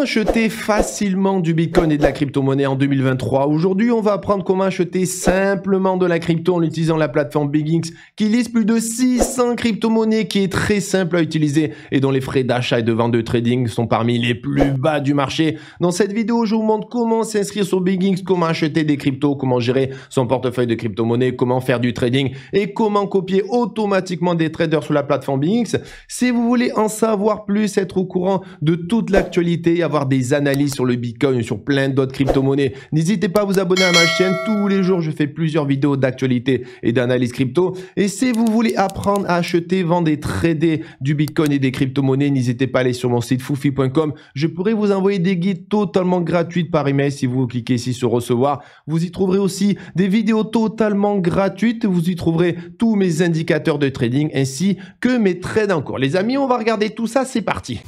acheter facilement du Bitcoin et de la crypto-monnaie en 2023. Aujourd'hui, on va apprendre comment acheter simplement de la crypto en utilisant la plateforme BigX qui liste plus de 600 crypto-monnaies qui est très simple à utiliser et dont les frais d'achat et de vente de trading sont parmi les plus bas du marché. Dans cette vidéo, je vous montre comment s'inscrire sur BigX, comment acheter des cryptos, comment gérer son portefeuille de crypto monnaie comment faire du trading et comment copier automatiquement des traders sur la plateforme BigX. Si vous voulez en savoir plus, être au courant de toute l'actualité, avoir des analyses sur le Bitcoin, sur plein d'autres crypto-monnaies. N'hésitez pas à vous abonner à ma chaîne. Tous les jours, je fais plusieurs vidéos d'actualité et d'analyse crypto. Et si vous voulez apprendre à acheter, vendre et trader du Bitcoin et des crypto-monnaies, n'hésitez pas à aller sur mon site foufi.com. Je pourrai vous envoyer des guides totalement gratuits par email si vous cliquez ici sur recevoir. Vous y trouverez aussi des vidéos totalement gratuites. Vous y trouverez tous mes indicateurs de trading ainsi que mes trades en cours. Les amis, on va regarder tout ça. C'est parti.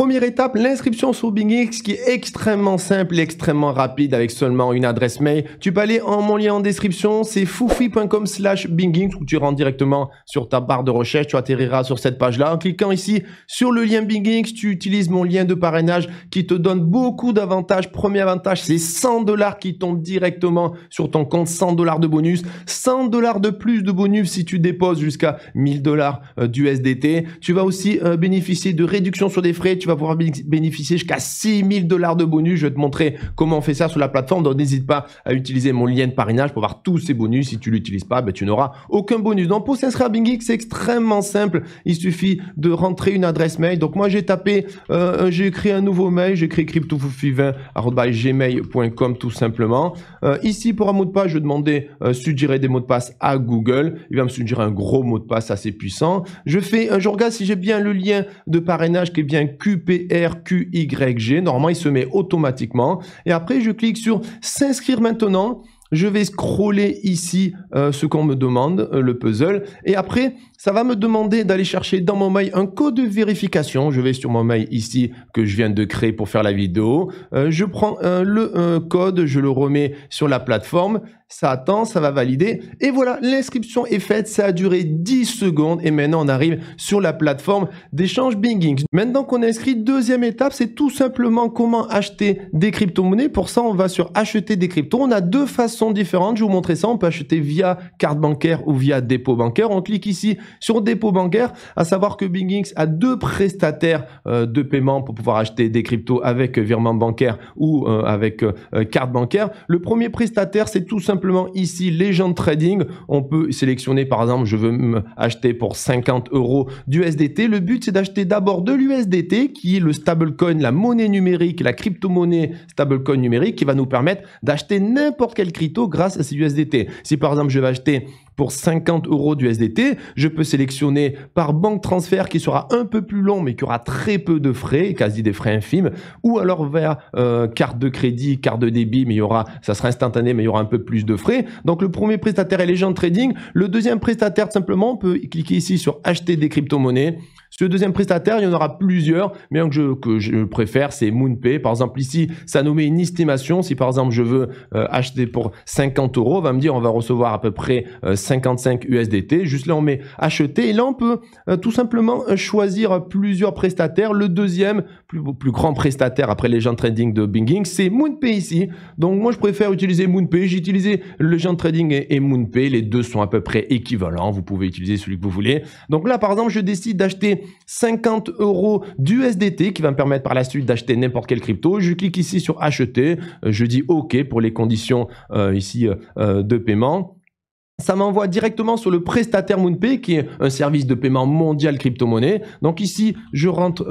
première étape, l'inscription sur BingX qui est extrêmement simple et extrêmement rapide avec seulement une adresse mail. Tu peux aller en mon lien en description, c'est foufi.com slash BingX où tu rentres directement sur ta barre de recherche, tu atterriras sur cette page-là. En cliquant ici sur le lien BingX, tu utilises mon lien de parrainage qui te donne beaucoup d'avantages. Premier avantage, c'est 100 dollars qui tombent directement sur ton compte, 100 dollars de bonus, 100 dollars de plus de bonus si tu déposes jusqu'à 1000 dollars euh, SDT. Tu vas aussi euh, bénéficier de réductions sur des frais pouvoir bénéficier jusqu'à 6000 dollars de bonus. Je vais te montrer comment on fait ça sur la plateforme. Donc n'hésite pas à utiliser mon lien de parrainage pour voir tous ces bonus. Si tu l'utilises pas, ben, tu n'auras aucun bonus. Donc pour s'inscrire à c'est extrêmement simple. Il suffit de rentrer une adresse mail. Donc moi j'ai tapé, euh, j'ai écrit un nouveau mail, j'ai écrit cryptofoufi20.gmail.com tout simplement. Euh, ici pour un mot de passe, je vais demander euh, suggérer des mots de passe à Google. Il va me suggérer un gros mot de passe assez puissant. Je fais, un jour regarde si j'ai bien le lien de parrainage qui est bien Q QPRQYG. Normalement, il se met automatiquement. Et après, je clique sur s'inscrire maintenant. Je vais scroller ici euh, ce qu'on me demande, euh, le puzzle. Et après, ça va me demander d'aller chercher dans mon mail un code de vérification. Je vais sur mon mail ici que je viens de créer pour faire la vidéo. Euh, je prends le code, je le remets sur la plateforme. Ça attend, ça va valider. Et voilà, l'inscription est faite. Ça a duré 10 secondes. Et maintenant, on arrive sur la plateforme d'échange Binging, Maintenant qu'on est inscrit, deuxième étape, c'est tout simplement comment acheter des crypto-monnaies. Pour ça, on va sur acheter des cryptos. On a deux façons différentes. Je vais vous montrer ça. On peut acheter via carte bancaire ou via dépôt bancaire. On clique ici sur dépôt bancaire, à savoir que Bingx a deux prestataires euh, de paiement pour pouvoir acheter des cryptos avec euh, virement bancaire ou euh, avec carte bancaire. Le premier prestataire, c'est tout simplement ici Legend Trading. On peut sélectionner par exemple, je veux acheter pour 50 euros du USDT. Le but, c'est d'acheter d'abord de l'USDT, qui est le stablecoin, la monnaie numérique, la crypto-monnaie stablecoin numérique, qui va nous permettre d'acheter n'importe quel crypto grâce à ces USDT. Si par exemple, je vais acheter pour 50 euros du SDT. Je peux sélectionner par banque transfert qui sera un peu plus long mais qui aura très peu de frais, quasi des frais infimes, ou alors vers euh, carte de crédit, carte de débit, mais il y aura, ça sera instantané, mais il y aura un peu plus de frais. Donc le premier prestataire est Legend Trading. Le deuxième prestataire, simplement, on peut cliquer ici sur acheter des crypto-monnaies. Ce deuxième prestataire, il y en aura plusieurs, mais un que je, que je préfère, c'est MoonPay. Par exemple, ici, ça nous met une estimation. Si par exemple, je veux euh, acheter pour 50 euros, on va me dire, on va recevoir à peu près 55 euh, USDT. Juste là, on met acheter. Et là, on peut euh, tout simplement choisir plusieurs prestataires. Le deuxième, plus, grand prestataire après Legend trading de Binging, c'est MoonPay ici. Donc, moi, je préfère utiliser MoonPay. J'ai utilisé Legend Trading et MoonPay. Les deux sont à peu près équivalents. Vous pouvez utiliser celui que vous voulez. Donc là, par exemple, je décide d'acheter 50 euros d'USDT qui va me permettre par la suite d'acheter n'importe quelle crypto. Je clique ici sur acheter, euh, je dis OK pour les conditions euh, ici euh, de paiement ça m'envoie directement sur le prestataire MoonPay qui est un service de paiement mondial crypto-monnaie. Donc ici, je rentre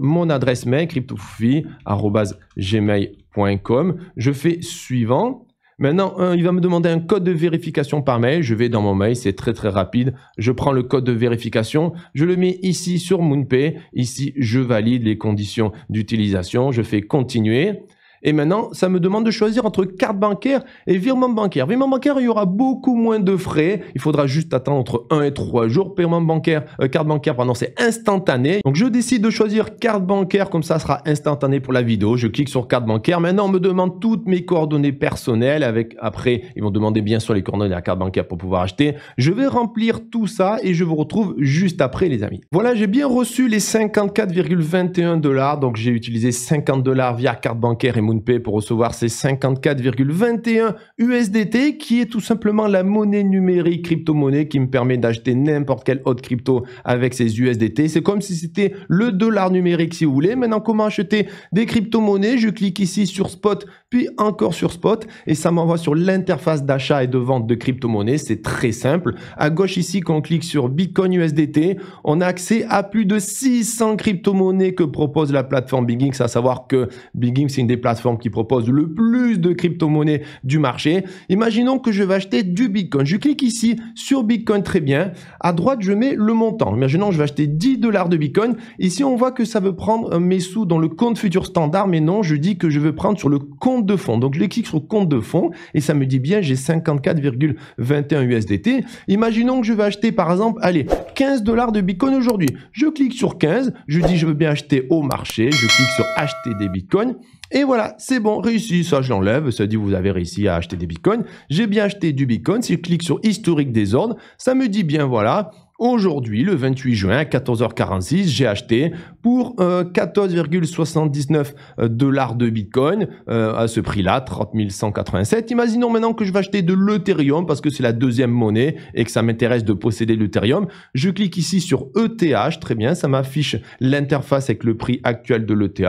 mon adresse mail cryptofi@gmail.com, Je fais suivant. Maintenant, il va me demander un code de vérification par mail. Je vais dans mon mail, c'est très très rapide. Je prends le code de vérification, je le mets ici sur MoonPay. Ici, je valide les conditions d'utilisation. Je fais continuer. Et maintenant, ça me demande de choisir entre carte bancaire et virement bancaire. Virement bancaire, il y aura beaucoup moins de frais. Il faudra juste attendre entre 1 et 3 jours. Paiement bancaire, euh, carte bancaire, pardon, c'est instantané. Donc je décide de choisir carte bancaire, comme ça sera instantané pour la vidéo. Je clique sur carte bancaire. Maintenant, on me demande toutes mes coordonnées personnelles. Avec Après, ils vont demander bien sûr les coordonnées de la carte bancaire pour pouvoir acheter. Je vais remplir tout ça et je vous retrouve juste après, les amis. Voilà, j'ai bien reçu les 54,21 dollars. Donc j'ai utilisé 50 dollars via carte bancaire et pour recevoir ces 54,21 USDT qui est tout simplement la monnaie numérique crypto-monnaie qui me permet d'acheter n'importe quelle autre crypto avec ces USDT. C'est comme si c'était le dollar numérique si vous voulez. Maintenant, comment acheter des crypto-monnaies Je clique ici sur Spot puis encore sur Spot et ça m'envoie sur l'interface d'achat et de vente de crypto-monnaies. C'est très simple. À gauche ici, quand on clique sur Bitcoin USDT, on a accès à plus de 600 crypto-monnaies que propose la plateforme BigGings, à savoir que BigGings c'est une des plateformes qui propose le plus de crypto-monnaies du marché. Imaginons que je vais acheter du Bitcoin. Je clique ici sur Bitcoin, très bien. À droite, je mets le montant. Imaginons que je vais acheter 10 dollars de Bitcoin. Ici, on voit que ça veut prendre mes sous dans le compte futur standard, mais non, je dis que je veux prendre sur le compte de fonds. Donc, je clique sur compte de fonds et ça me dit bien, j'ai 54,21 USDT. Imaginons que je vais acheter, par exemple, allez, 15 dollars de Bitcoin aujourd'hui. Je clique sur 15, je dis je veux bien acheter au marché, je clique sur acheter des Bitcoins. Et voilà, c'est bon, réussi. Ça, je l'enlève. Ça dit, vous avez réussi à acheter des bitcoins. J'ai bien acheté du bitcoin. Si je clique sur historique des ordres, ça me dit bien, voilà, Aujourd'hui, le 28 juin à 14h46, j'ai acheté pour 14,79 euh, euh, dollars de Bitcoin euh, à ce prix-là, 30 187. Imaginons maintenant que je vais acheter de l'Ethereum parce que c'est la deuxième monnaie et que ça m'intéresse de posséder l'Ethereum. Je clique ici sur ETH, très bien, ça m'affiche l'interface avec le prix actuel de l'ETH.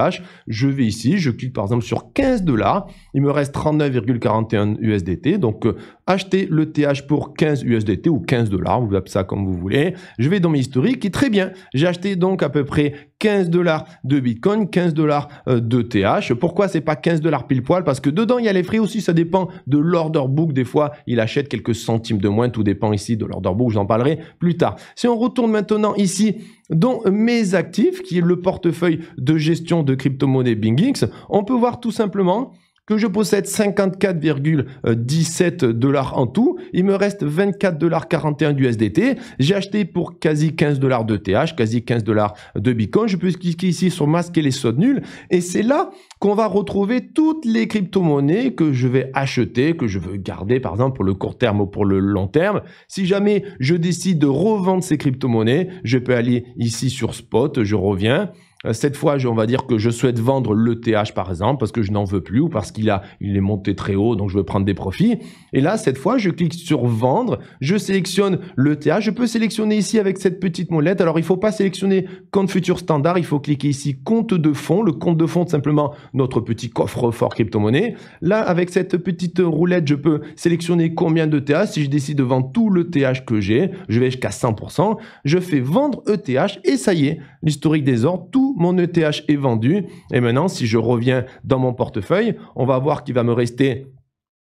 Je vais ici, je clique par exemple sur 15 dollars, il me reste 39,41 USDT, donc acheter le TH pour 15 USDT ou 15 dollars, vous appelez ça comme vous voulez. Je vais dans mes historiques et très bien, j'ai acheté donc à peu près 15 dollars de Bitcoin, 15 dollars euh, de TH. Pourquoi c'est pas 15 dollars pile poil Parce que dedans il y a les frais aussi, ça dépend de l'order book. Des fois, il achète quelques centimes de moins, tout dépend ici de l'order book, j'en parlerai plus tard. Si on retourne maintenant ici dans mes actifs, qui est le portefeuille de gestion de crypto-monnaie BingX, on peut voir tout simplement que je possède 54,17 dollars en tout, il me reste 24 dollars 41 d'USDT. J'ai acheté pour quasi 15 dollars de TH, quasi 15 dollars de Bitcoin. Je peux cliquer ici sur masquer les soldes nuls et c'est là qu'on va retrouver toutes les crypto-monnaies que je vais acheter, que je veux garder par exemple pour le court terme ou pour le long terme. Si jamais je décide de revendre ces crypto-monnaies, je peux aller ici sur spot, je reviens euh, cette fois, on va dire que je souhaite vendre l'ETH par exemple parce que je n'en veux plus ou parce qu'il a, il est monté très haut, donc je veux prendre des profits. Et là, cette fois, je clique sur vendre, je sélectionne le TH. je peux sélectionner ici avec cette petite molette. Alors, il ne faut pas sélectionner compte futur standard, il faut cliquer ici compte de fond, Le compte de fonds, simplement notre petit coffre-fort crypto-monnaie. Là, avec cette petite roulette, je peux sélectionner combien de TH. Si je décide de vendre tout le TH que j'ai, je vais jusqu'à 100%. Je fais vendre ETH et ça y est, l'historique des ordres, tout mon ETH est vendu. Et maintenant, si je reviens dans mon portefeuille, on va voir qu'il va me rester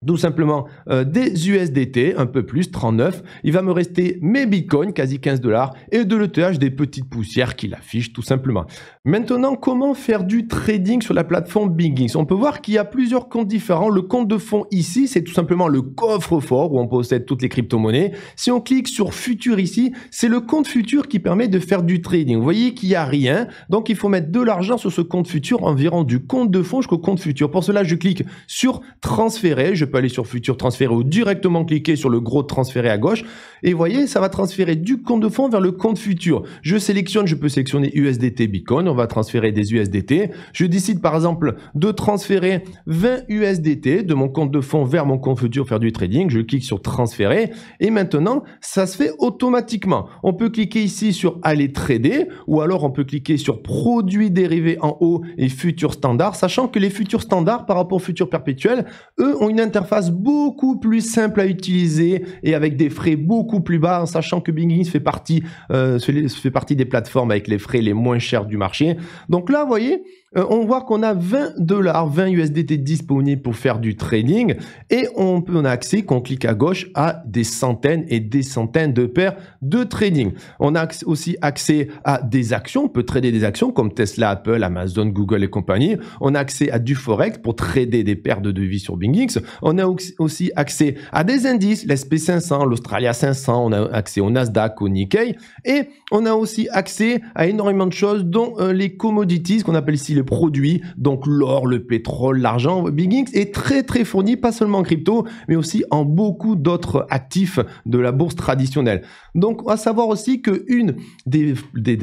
tout simplement euh, des USDT, un peu plus, 39. Il va me rester mes bitcoins, quasi 15 dollars, et de l'ETH des petites poussières qu'il affiche tout simplement. Maintenant, comment faire du trading sur la plateforme Bingings On peut voir qu'il y a plusieurs comptes différents. Le compte de fonds ici, c'est tout simplement le coffre-fort où on possède toutes les crypto-monnaies. Si on clique sur futur ici, c'est le compte futur qui permet de faire du trading. Vous voyez qu'il n'y a rien, donc il faut mettre de l'argent sur ce compte futur, environ du compte de fonds jusqu'au compte futur. Pour cela, je clique sur transférer. Je peux aller sur Futur transféré ou directement cliquer sur le gros transférer à gauche. Et voyez, ça va transférer du compte de fonds vers le compte futur. Je sélectionne, je peux sélectionner USDT Bitcoin. On va transférer des USDT. Je décide par exemple de transférer 20 USDT de mon compte de fonds vers mon compte futur, faire du trading. Je clique sur transférer. Et maintenant, ça se fait automatiquement. On peut cliquer ici sur aller trader ou alors on peut cliquer sur produits dérivés en haut et futur standard, sachant que les futurs standards par rapport aux futurs perpétuels, eux, ont une interface beaucoup plus simple à utiliser et avec des frais beaucoup plus bas, en sachant que Bing fait partie, euh, fait partie des plateformes avec les frais les moins chers du marché. Donc là, vous voyez, euh, on voit qu'on a 20 dollars, 20 USDT disponibles pour faire du trading et on peut en a accès, qu'on clique à gauche, à des centaines et des centaines de paires de trading. On a aussi accès à des actions, on peut trader des actions comme Tesla, Apple, Amazon, Google et compagnie. On a accès à du forex pour trader des paires de devises sur BingX. On a aussi accès à des indices, l'SP500, l'Australia 500, on a accès au Nasdaq, au Nikkei et on a aussi accès à énormément de choses dont euh, les commodities qu'on appelle ici les produits, donc l'or, le pétrole, l'argent. Inks est très très fourni, pas seulement en crypto, mais aussi en beaucoup d'autres actifs de la bourse traditionnelle. Donc à savoir aussi que une des,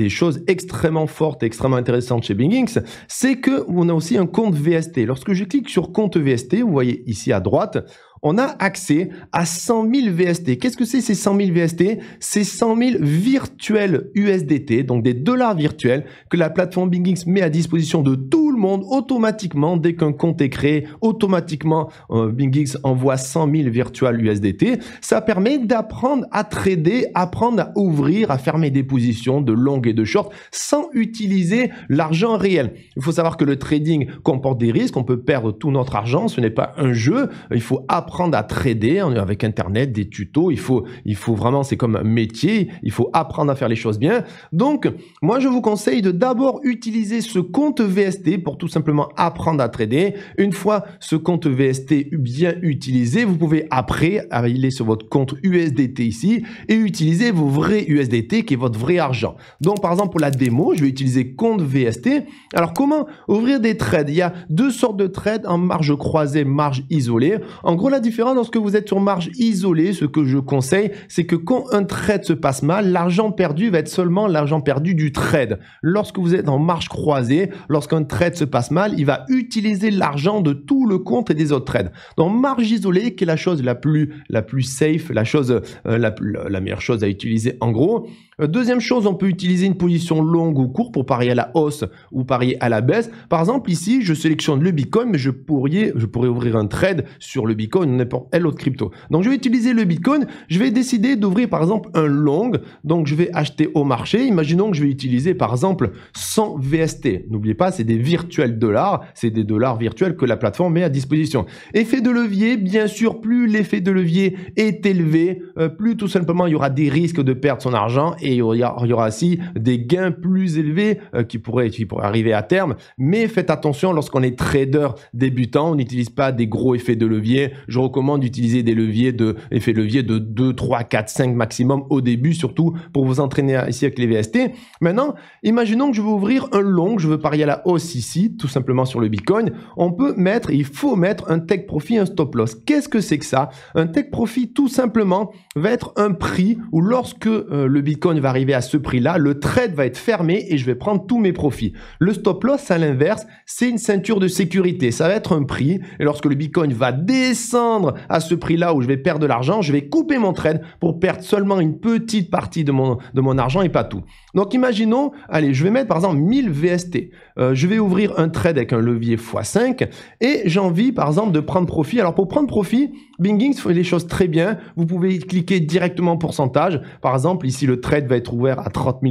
choses extrêmement fortes et extrêmement intéressantes chez Inks, c'est que on a aussi un compte VST. Lorsque je clique sur compte VST, vous voyez ici à droite, on a accès à 100 000 VST. Qu'est-ce que c'est ces 100 000 VST C'est 100 000 virtuels USDT, donc des dollars virtuels que la plateforme BingX met à disposition de tout le monde automatiquement dès qu'un compte est créé. Automatiquement, euh, BingX envoie 100 000 virtuels USDT. Ça permet d'apprendre à trader, apprendre à ouvrir, à fermer des positions de longue et de short sans utiliser l'argent réel. Il faut savoir que le trading comporte des risques. On peut perdre tout notre argent. Ce n'est pas un jeu. Il faut apprendre à trader hein, avec Internet, des tutos. Il faut, il faut vraiment, c'est comme un métier. Il faut apprendre à faire les choses bien. Donc, moi, je vous conseille de d'abord utiliser ce compte VST pour tout simplement apprendre à trader. Une fois ce compte VST bien utilisé, vous pouvez après aller sur votre compte USDT ici et utiliser vos vrais USDT qui est votre vrai argent. Donc, par exemple, pour la démo, je vais utiliser compte VST. Alors, comment ouvrir des trades? Il y a deux sortes de trades en marge croisée, marge isolée. En gros, la différent lorsque vous êtes sur marge isolée. Ce que je conseille, c'est que quand un trade se passe mal, l'argent perdu va être seulement l'argent perdu du trade. Lorsque vous êtes en marge croisée, lorsqu'un trade se passe mal, il va utiliser l'argent de tout le compte et des autres trades. Donc marge isolée, qui est la chose la plus, la plus safe, la chose, euh, la meilleure chose à utiliser en gros, euh, deuxième chose, on peut utiliser une position longue ou courte pour parier à la hausse ou parier à la baisse. Par exemple, ici, je sélectionne le Bitcoin, mais je pourrais, je pourrais ouvrir un trade sur le Bitcoin n'importe quelle autre crypto. Donc, je vais utiliser le Bitcoin. Je vais décider d'ouvrir, par exemple, un long. Donc, je vais acheter au marché. Imaginons que je vais utiliser, par exemple, 100 VST. N'oubliez pas, c'est des virtuels dollars. C'est des dollars virtuels que la plateforme met à disposition. Effet de levier, bien sûr, plus l'effet de levier est élevé, euh, plus tout simplement il y aura des risques de perdre son argent et il y, aura, aussi des gains plus élevés euh, qui, pourraient, arriver à terme. Mais faites attention lorsqu'on est trader débutant, on n'utilise pas des gros effets de levier. Je recommande d'utiliser des leviers de effets levier de 2, 3, 4, 5 maximum au début, surtout pour vous entraîner ici avec les VST. Maintenant, imaginons que je veux ouvrir un long, je veux parier à la hausse ici, tout simplement sur le Bitcoin. On peut mettre, il faut mettre un tech profit, un stop loss. Qu'est-ce que c'est que ça Un take profit, tout simplement, va être un prix où lorsque euh, le Bitcoin va arriver à ce prix-là, le trade va être fermé et je vais prendre tous mes profits. Le stop loss, à l'inverse, c'est une ceinture de sécurité. Ça va être un prix. Et lorsque le Bitcoin va descendre à ce prix-là où je vais perdre de l'argent, je vais couper mon trade pour perdre seulement une petite partie de de mon argent et pas tout. Donc imaginons, allez, je vais mettre par exemple 1000 VST. Euh, je vais ouvrir un trade avec un levier x5 et j'ai envie par exemple de prendre profit. Alors pour prendre profit, Bingings fait les choses très bien. Vous pouvez cliquer directement pourcentage. Par exemple, ici le trade va être ouvert à 30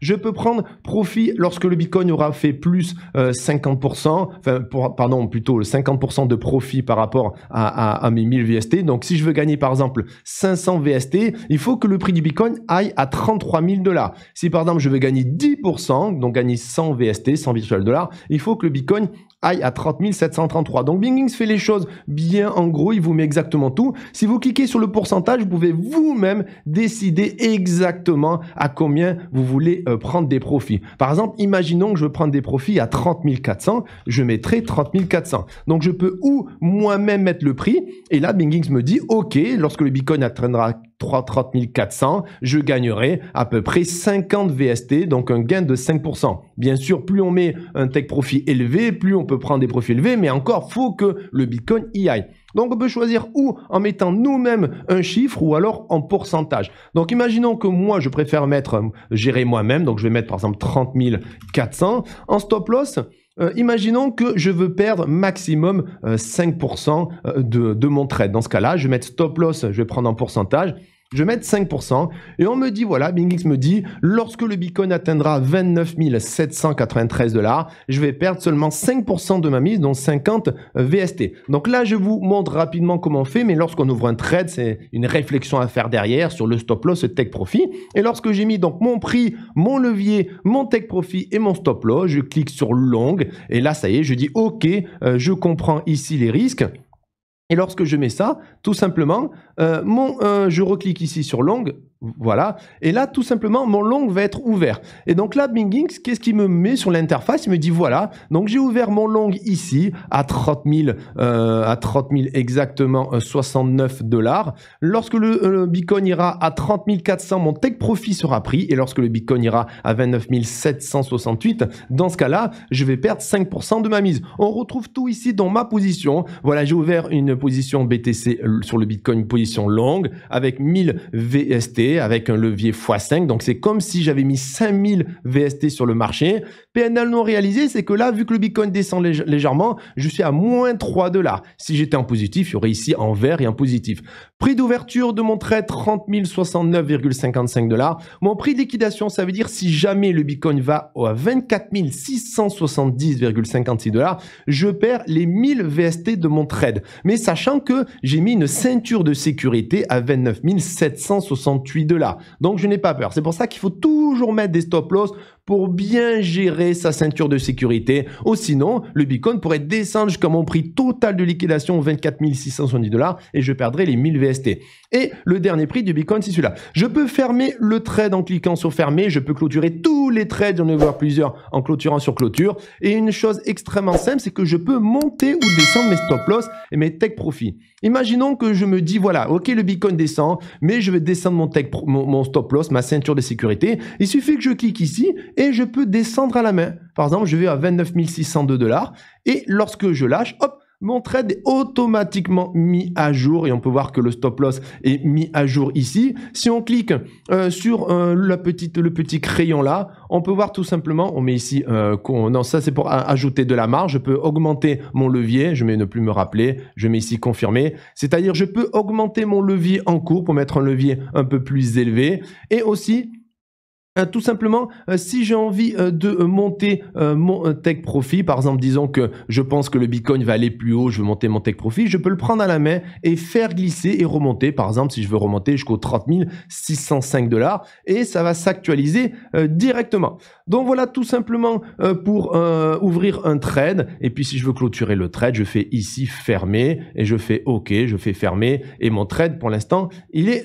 Je peux prendre profit lorsque le Bitcoin aura fait plus 50%, euh, enfin pardon, plutôt 50% de profit par rapport à, à mes 1000 VST. Donc si je veux gagner par exemple 500 VST, il faut que le prix du Bitcoin aille à 33 000 dollars. Si par exemple je veux gagner 10%, donc gagner 100 VST, 100 virtual dollars, il faut que le Bitcoin à 30 733. Donc Bingings fait les choses bien, en gros, il vous met exactement tout. Si vous cliquez sur le pourcentage, vous pouvez vous-même décider exactement à combien vous voulez euh, prendre des profits. Par exemple, imaginons que je veux prendre des profits à 30 400, je mettrai 30 400. Donc je peux ou moi-même mettre le prix, et là Bingings me dit, ok, lorsque le Bitcoin atteindra 30 400, je gagnerai à peu près 50 VST, donc un gain de 5%. Bien sûr, plus on met un tech profit élevé, plus on peut prendre des profits élevés, mais encore, faut que le Bitcoin y aille. Donc on peut choisir ou en mettant nous-mêmes un chiffre ou alors en pourcentage. Donc imaginons que moi je préfère mettre, euh, gérer moi-même, donc je vais mettre par exemple 30 400 en stop loss. Euh, imaginons que je veux perdre maximum 5% euh, de, de mon trade. Dans ce cas-là, je vais mettre stop loss, je vais prendre en pourcentage je vais mettre 5%. Et on me dit, voilà, BingX me dit, lorsque le Bitcoin atteindra 29 793 dollars, je vais perdre seulement 5% de ma mise, dont 50 VST. Donc là, je vous montre rapidement comment on fait, mais lorsqu'on ouvre un trade, c'est une réflexion à faire derrière sur le stop loss et tech profit. Et lorsque j'ai mis donc mon prix, mon levier, mon tech profit et mon stop loss, je clique sur long. Et là, ça y est, je dis, OK, euh, je comprends ici les risques. Et lorsque je mets ça, tout simplement, euh, mon, euh, je reclique ici sur longue, voilà. Et là, tout simplement, mon long va être ouvert. Et donc là, Bingings, qu'est-ce qu'il me met sur l'interface Il me dit voilà. Donc j'ai ouvert mon long ici à 30 000, euh, à 30 000 exactement 69 euh, dollars. Lorsque euh, le, Bitcoin ira à 30 400, mon take profit sera pris. Et lorsque le Bitcoin ira à 29 768, dans ce cas-là, je vais perdre 5% de ma mise. On retrouve tout ici dans ma position. Voilà, j'ai ouvert une position BTC sur le Bitcoin, position longue avec 1000 VST avec un levier x5. Donc c'est comme si j'avais mis 5000 VST sur le marché. PNL non réalisé, c'est que là, vu que le Bitcoin descend légèrement, je suis à moins 3 dollars. Si j'étais en positif, il y aurait ici en vert et en positif. Prix d'ouverture de mon trade, 30 069,55 dollars. Mon prix de liquidation, ça veut dire si jamais le Bitcoin va à 24 670,56 dollars, je perds les 1000 VST de mon trade. Mais sachant que j'ai mis une ceinture de sécurité à 29 768 de là. Donc je n'ai pas peur. C'est pour ça qu'il faut toujours mettre des stop loss pour bien gérer sa ceinture de sécurité. Ou oh, sinon, le Bitcoin pourrait descendre jusqu'à mon prix total de liquidation 24 670 dollars et je perdrai les 1000 VST. Et le dernier prix du Bitcoin, c'est celui-là. Je peux fermer le trade en cliquant sur fermer. Je peux clôturer tous les trades, j'en ai voir plusieurs, en clôturant sur clôture. Et une chose extrêmement simple, c'est que je peux monter ou descendre mes stop loss et mes take profit. Imaginons que je me dis, voilà, ok, le Bitcoin descend, mais je vais descendre mon, mon stop loss, ma ceinture de sécurité. Il suffit que je clique ici et je peux descendre à la main. Par exemple, je vais à 29 602 dollars et lorsque je lâche, hop, mon trade est automatiquement mis à jour et on peut voir que le stop loss est mis à jour ici. Si on clique euh, sur euh, petite, le petit crayon là, on peut voir tout simplement, on met ici, euh, non ça c'est pour ajouter de la marge, je peux augmenter mon levier, je mets ne plus me rappeler, je mets ici confirmer, c'est-à-dire je peux augmenter mon levier en cours pour mettre un levier un peu plus élevé et aussi euh, tout simplement, euh, si j'ai envie euh, de monter mon tech profit, par exemple, disons que je pense que le Bitcoin va aller plus haut, je veux monter mon tech profit, je peux le prendre à la main et faire glisser et remonter. Par exemple, si je veux remonter jusqu'au 30 605 dollars et ça va s'actualiser directement. Donc voilà tout simplement pour ouvrir un trade. Et puis si je veux clôturer le trade, je fais ici fermer et je fais OK, je fais fermer et mon trade pour l'instant il est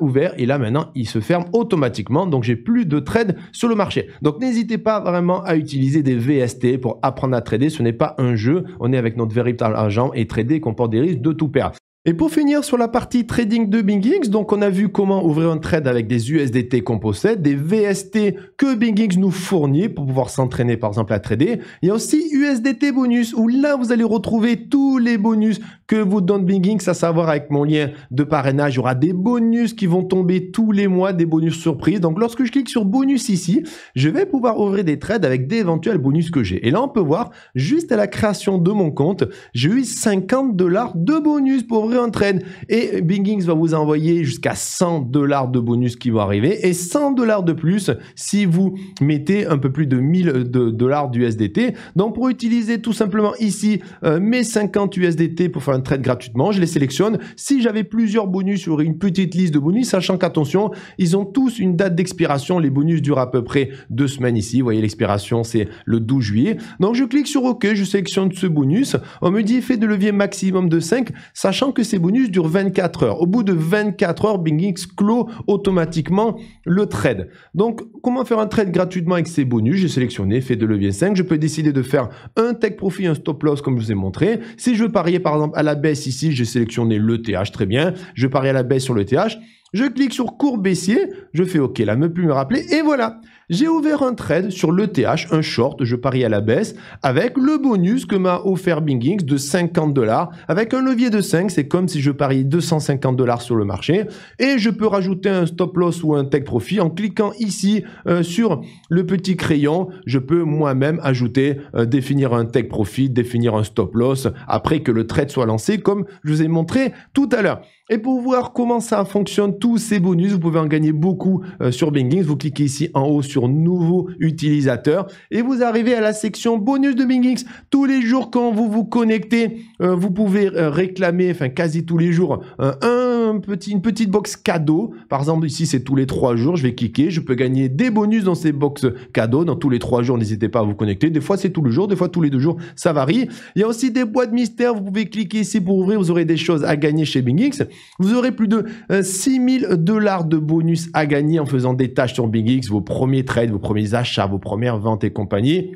ouvert et là maintenant il se ferme automatiquement. Donc j'ai plus de trades sur le marché. Donc n'hésitez pas vraiment à utiliser des VST pour apprendre à trader. Ce n'est pas un jeu. On est avec notre véritable argent et trader comporte des risques de tout perdre. Et pour finir sur la partie trading de Bingings, donc on a vu comment ouvrir un trade avec des USDT qu'on possède, des VST que Bingings nous fournit pour pouvoir s'entraîner par exemple à trader. Il y a aussi USDT bonus où là vous allez retrouver tous les bonus que vous donne Bingings, à savoir avec mon lien de parrainage, il y aura des bonus qui vont tomber tous les mois, des bonus surprises. Donc lorsque je clique sur bonus ici, je vais pouvoir ouvrir des trades avec d'éventuels bonus que j'ai. Et là on peut voir, juste à la création de mon compte, j'ai eu 50 dollars de bonus pour trade Et Bingings va vous envoyer jusqu'à 100 dollars de bonus qui vont arriver et 100 dollars de plus si vous mettez un peu plus de 1000 dollars d'USDT. Donc pour utiliser tout simplement ici euh, mes 50 USDT pour faire un trade gratuitement, je les sélectionne. Si j'avais plusieurs bonus, j'aurais une petite liste de bonus, sachant qu'attention, ils ont tous une date d'expiration. Les bonus durent à peu près deux semaines ici. Vous voyez, l'expiration, c'est le 12 juillet. Donc je clique sur OK, je sélectionne ce bonus. On me dit effet de levier maximum de 5, sachant que ces bonus durent 24 heures. Au bout de 24 heures, BingX clôt automatiquement le trade. Donc, comment faire un trade gratuitement avec ces bonus J'ai sélectionné fait de levier 5. Je peux décider de faire un tech profit, un stop loss, comme je vous ai montré. Si je veux parier, par exemple, à la baisse ici, j'ai sélectionné le TH, très bien. Je parie à la baisse sur le TH. Je clique sur cours baissier, je fais OK, là, ne plus me rappeler, et voilà. J'ai ouvert un trade sur l'ETH, un short, je parie à la baisse, avec le bonus que m'a offert Bingings de 50 dollars. Avec un levier de 5, c'est comme si je parie 250 dollars sur le marché. Et je peux rajouter un stop loss ou un take profit en cliquant ici euh, sur le petit crayon. Je peux moi-même ajouter, euh, définir un take profit, définir un stop loss après que le trade soit lancé, comme je vous ai montré tout à l'heure. Et pour voir comment ça fonctionne, tous ces bonus, vous pouvez en gagner beaucoup euh, sur Bingings. Vous cliquez ici en haut sur Nouveau utilisateur et vous arrivez à la section bonus de Bingings. Tous les jours, quand vous vous connectez, euh, vous pouvez euh, réclamer, enfin quasi tous les jours, un petit, une petite box cadeau. Par exemple, ici, c'est tous les trois jours. Je vais cliquer, je peux gagner des bonus dans ces box cadeaux. Dans tous les trois jours, n'hésitez pas à vous connecter. Des fois, c'est tous les jours, des fois, tous les deux jours, ça varie. Il y a aussi des boîtes mystères. Vous pouvez cliquer ici pour ouvrir. Vous aurez des choses à gagner chez Bingings. Vous aurez plus de 6000 euh, dollars de bonus à gagner en faisant des tâches sur BigX, vos premiers trades, vos premiers achats, vos premières ventes et compagnie.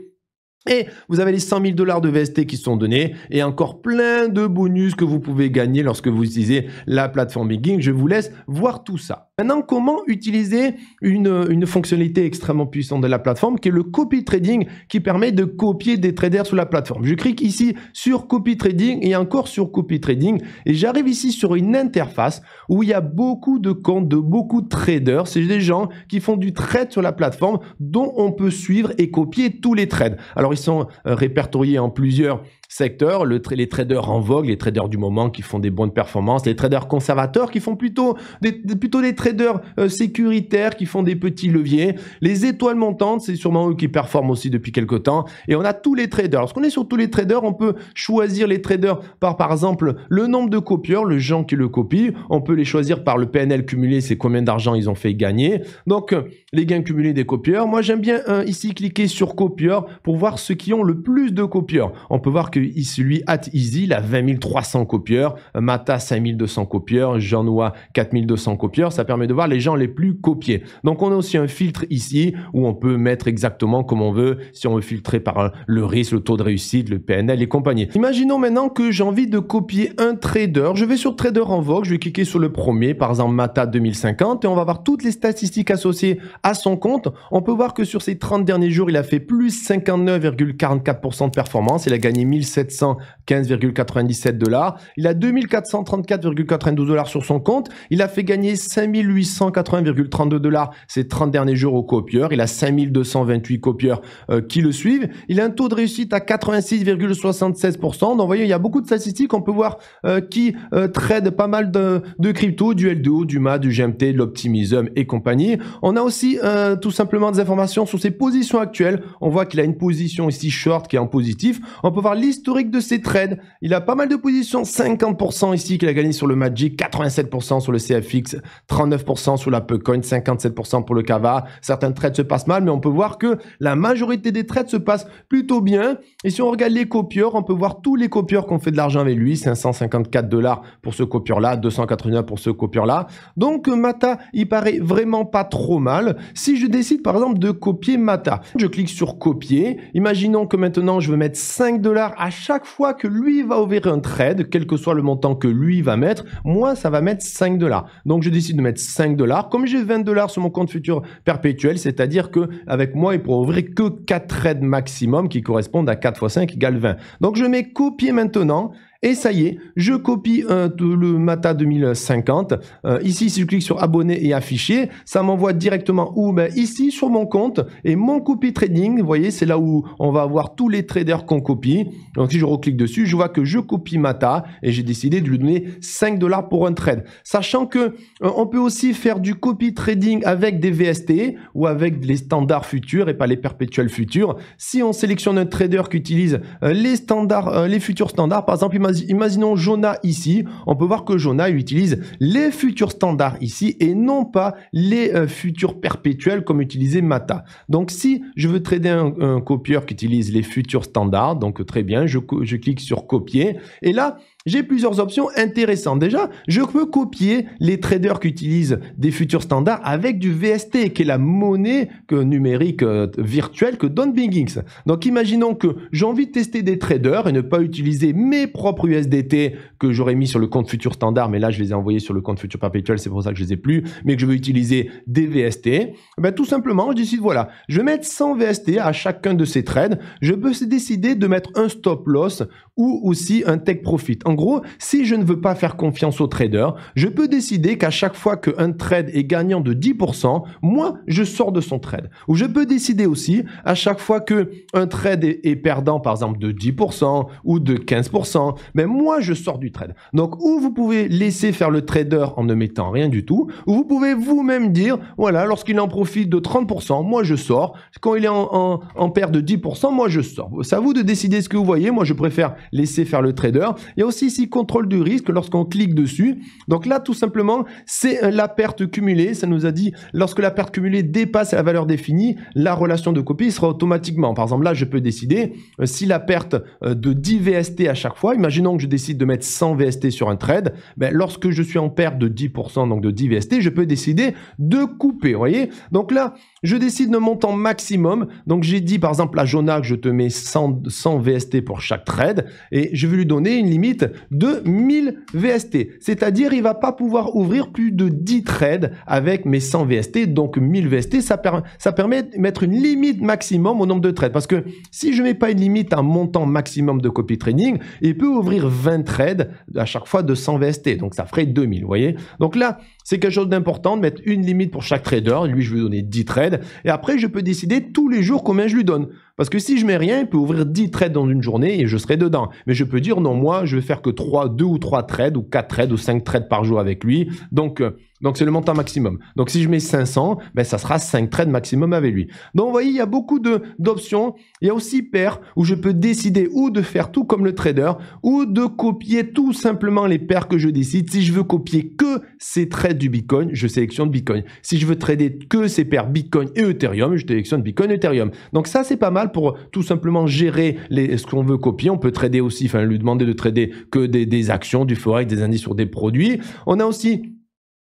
Et vous avez les 100 000 dollars de VST qui sont donnés et encore plein de bonus que vous pouvez gagner lorsque vous utilisez la plateforme Big X, Je vous laisse voir tout ça. Maintenant, comment utiliser une, une, fonctionnalité extrêmement puissante de la plateforme qui est le copy trading qui permet de copier des traders sur la plateforme. Je clique ici sur copy trading et encore sur copy trading et j'arrive ici sur une interface où il y a beaucoup de comptes de beaucoup de traders. C'est des gens qui font du trade sur la plateforme dont on peut suivre et copier tous les trades. Alors, ils sont euh, répertoriés en plusieurs secteur, le les traders en vogue, les traders du moment qui font des bonnes performances, les traders conservateurs qui font plutôt des, plutôt des traders euh, sécuritaires qui font des petits leviers, les étoiles montantes, c'est sûrement eux qui performent aussi depuis quelque temps, et on a tous les traders. Lorsqu'on est sur tous les traders, on peut choisir les traders par par exemple le nombre de copieurs, le gens qui le copient, on peut les choisir par le PNL cumulé, c'est combien d'argent ils ont fait gagner. Donc euh, les gains cumulés des copieurs, moi j'aime bien euh, ici cliquer sur copieurs pour voir ceux qui ont le plus de copieurs. On peut voir que celui at Easy, il a 20 300 copieurs, Mata 5200 copieurs, jean 4200 copieurs. Ça permet de voir les gens les plus copiés. Donc on a aussi un filtre ici où on peut mettre exactement comme on veut, si on veut filtrer par euh, le risque, le taux de réussite, le PNL et compagnie. Imaginons maintenant que j'ai envie de copier un trader. Je vais sur Trader en Vogue, je vais cliquer sur le premier, par exemple Mata 2050, et on va voir toutes les statistiques associées à son compte. On peut voir que sur ces 30 derniers jours, il a fait plus 59,44% de performance. Il a gagné 1500 715,97 dollars. Il a 2434,92 dollars sur son compte. Il a fait gagner 5880,32 dollars ces 30 derniers jours aux copieurs. Il a 5228 copieurs euh, qui le suivent. Il a un taux de réussite à 86,76%. Donc, voyez, il y a beaucoup de statistiques. On peut voir euh, qui euh, trade pas mal de, crypto, du L2O, du MA, du GMT, de l'Optimism et compagnie. On a aussi tout simplement des informations sur ses positions actuelles. On voit qu'il a une position ici short qui est en positif. On peut voir l'issue historique de ses trades. Il a pas mal de positions, 50% ici qu'il a gagné sur le Magic, 87% sur le CFX, 39% sur la Pecoin, 57% pour le Cava. Certains trades se passent mal, mais on peut voir que la majorité des trades se passent plutôt bien. Et si on regarde les copieurs, on peut voir tous les copieurs qu'on fait de l'argent avec lui, 554 dollars pour ce copieur-là, 289 pour ce copieur-là. Donc Mata, il paraît vraiment pas trop mal. Si je décide par exemple de copier Mata, je clique sur copier. Imaginons que maintenant je veux mettre 5 dollars à à chaque fois que lui va ouvrir un trade, quel que soit le montant que lui va mettre, moi, ça va mettre 5 dollars. Donc, je décide de mettre 5 dollars. Comme j'ai 20 dollars sur mon compte futur perpétuel, c'est-à-dire que avec moi, il pourra ouvrir que 4 trades maximum qui correspondent à 4 x 5 égale 20. Donc, je mets copier maintenant et ça y est, je copie le Mata 2050. Euh, ici, si je clique sur abonner et afficher, ça m'envoie directement où ben, Ici, sur mon compte et mon copy trading. Vous voyez, c'est là où on va avoir tous les traders qu'on copie. Donc, si je reclique dessus, je vois que je copie Mata et j'ai décidé de lui donner 5 dollars pour un trade. Sachant que euh, on peut aussi faire du copy trading avec des VST ou avec les standards futurs et pas les perpétuels futurs. Si on sélectionne un trader qui utilise euh, les standards, les futurs standards, par exemple, il imaginons Jonah ici, on peut voir que Jonah utilise les futurs standards ici et non pas les euh, futurs perpétuels comme utilisait Mata. Donc si je veux trader un, copieur qui utilise les futurs standards, donc très bien, je, clique sur copier et là, j'ai plusieurs options intéressantes. Déjà, je peux copier les traders qui utilisent des futurs standards avec du VST, qui est la monnaie numérique euh, virtuelle que donne Bingings. Donc imaginons que j'ai envie de tester des traders et ne pas utiliser mes propres USDT que j'aurais mis sur le compte futur standard, mais là je les ai envoyés sur le compte futur perpétuel, c'est pour ça que je les ai plus, mais que je veux utiliser des VST, eh ben tout simplement je décide voilà, je vais mettre 100 VST à chacun de ces trades, je peux décider de mettre un stop loss ou aussi un take profit. En gros, si je ne veux pas faire confiance aux traders, je peux décider qu'à chaque fois qu'un trade est gagnant de 10%, moi je sors de son trade. Ou je peux décider aussi à chaque fois que un trade est perdant par exemple de 10% ou de 15%, mais moi je sors du trade. Donc ou vous pouvez laisser faire le trader en ne mettant rien du tout, ou vous pouvez vous-même dire, voilà, lorsqu'il est en profit de 30%, moi je sors. Quand il est en, en, en perte de 10%, moi je sors. C'est à vous de décider ce que vous voyez. Moi je préfère laisser faire le trader. Il y a aussi ici contrôle du risque lorsqu'on clique dessus. Donc là tout simplement, c'est euh, la perte cumulée. Ça nous a dit, lorsque la perte cumulée dépasse la valeur définie, la relation de copie sera automatiquement. Par exemple là, je peux décider euh, si la perte euh, de 10 VST à chaque fois, imagine que je décide de mettre 100 VST sur un trade, ben, lorsque je suis en perte de 10%, donc de 10 VST, je peux décider de couper, voyez Donc là, je décide de montant maximum. Donc j'ai dit par exemple à Jonah que je te mets 100, VST pour chaque trade et je vais lui donner une limite de 1000 VST. C'est-à-dire il va pas pouvoir ouvrir plus de 10 trades avec mes 100 VST. Donc 1000 VST, ça, ça permet de mettre une limite maximum au nombre de trades. Parce que si je mets pas une limite à un montant maximum de copy training, il peut ouvrir 20 trades à chaque fois de 100 VST. Donc ça ferait 2000, vous voyez Donc là, c'est quelque chose d'important de mettre une limite pour chaque trader. Lui, je vais donner 10 trades. Et après, je peux décider tous les jours combien je lui donne. Parce que si je mets rien, il peut ouvrir 10 trades dans une journée et je serai dedans. Mais je peux dire, non, moi, je vais faire que 3, 2 ou 3 trades ou 4 trades ou 5 trades par jour avec lui. Donc, euh, donc c'est le montant maximum. Donc si je mets 500, ben, ça sera 5 trades maximum avec lui. Donc vous voyez, il y a beaucoup d'options. Il y a aussi paires où je peux décider ou de faire tout comme le trader ou de copier tout simplement les paires que je décide. Si je veux copier que ces trades du Bitcoin, je sélectionne Bitcoin. Si je veux trader que ces paires Bitcoin et Ethereum, je sélectionne Bitcoin et Ethereum. Donc ça c'est pas mal pour euh, tout simplement gérer les, ce qu'on veut copier. On peut trader aussi, enfin lui demander de trader que des, des actions, du forex, des indices sur des produits. On a aussi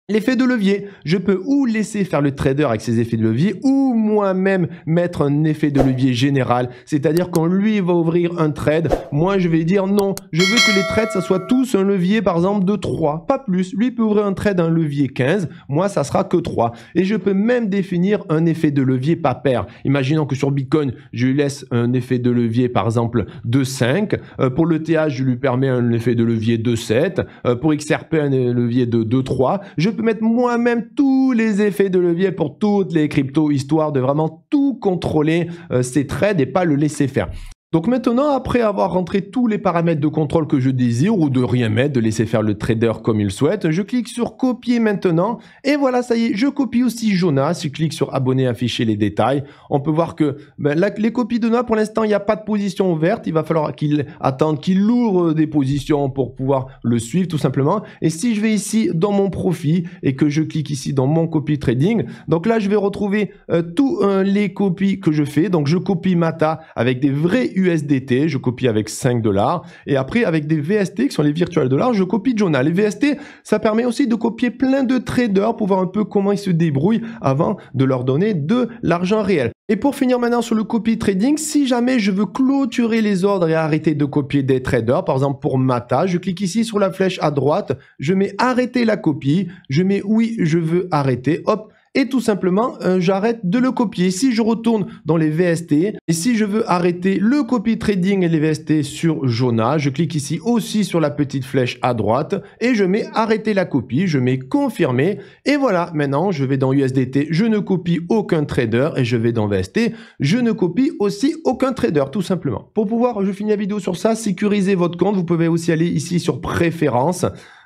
L'effet de levier. Je peux ou laisser faire le trader avec ses effets de levier ou moi-même mettre un effet de levier général. C'est-à-dire quand lui va ouvrir un trade, moi je vais dire non, je veux que les trades ça soit tous un levier par exemple de 3, pas plus. Lui peut ouvrir un trade un levier 15, moi ça sera que 3. Et je peux même définir un effet de levier pas pair. Imaginons que sur Bitcoin, je lui laisse un effet de levier par exemple de 5. Euh, pour le TH, je lui permets un effet de levier de 7. Euh, pour XRP, un levier de 2, 3 peux mettre moi-même tous les effets de levier pour toutes les cryptos, histoire de vraiment tout contrôler euh, ces trades et pas le laisser faire. Donc maintenant, après avoir rentré tous les paramètres de contrôle que je désire ou de rien mettre, de laisser faire le trader comme il souhaite, je clique sur copier maintenant et voilà, ça y est, je copie aussi Jonas. Je clique sur abonner, afficher les détails. On peut voir que ben, les copies de Jonas, pour l'instant, il n'y a pas de position ouverte. Il va falloir qu'il attende qu'il ouvre des positions pour pouvoir le suivre tout simplement. Et si je vais ici dans mon profit et que je clique ici dans mon copy trading, donc là, je vais retrouver euh, tous euh, les copies que je fais. Donc je copie Mata avec des vrais USDT, je copie avec 5 dollars. Et après, avec des VST, qui sont les virtual dollars, je copie journal. Les VST, ça permet aussi de copier plein de traders pour voir un peu comment ils se débrouillent avant de leur donner de l'argent réel. Et pour finir maintenant sur le copy trading, si jamais je veux clôturer les ordres et arrêter de copier des traders, par exemple pour Mata, je clique ici sur la flèche à droite, je mets arrêter la copie, je mets oui, je veux arrêter, hop, et tout simplement euh, j'arrête de le copier. Si je retourne dans les VST et si je veux arrêter le copy trading et les VST sur Jonah, je clique ici aussi sur la petite flèche à droite et je mets arrêter la copie, je mets confirmer et voilà maintenant je vais dans USDT, je ne copie aucun trader et je vais dans VST, je ne copie aussi aucun trader tout simplement. Pour pouvoir, je finis la vidéo sur ça, sécuriser votre compte, vous pouvez aussi aller ici sur préférences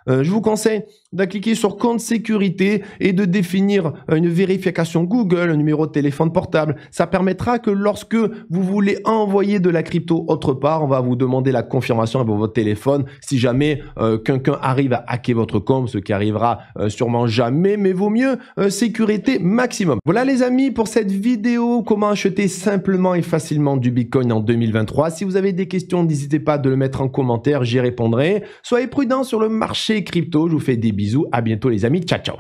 euh, je vous conseille de cliquer sur compte sécurité et de définir une vérification Google, un numéro de téléphone portable. Ça permettra que lorsque vous voulez envoyer de la crypto autre part, on va vous demander la confirmation avec votre téléphone. Si jamais euh, quelqu'un arrive à hacker votre compte, ce qui arrivera euh, sûrement jamais, mais vaut mieux sécurité maximum. Voilà les amis pour cette vidéo, comment acheter simplement et facilement du Bitcoin en 2023. Si vous avez des questions, n'hésitez pas de le mettre en commentaire, j'y répondrai. Soyez prudent sur le marché crypto, Je vous fais des bisous. À bientôt, les amis. Ciao, ciao.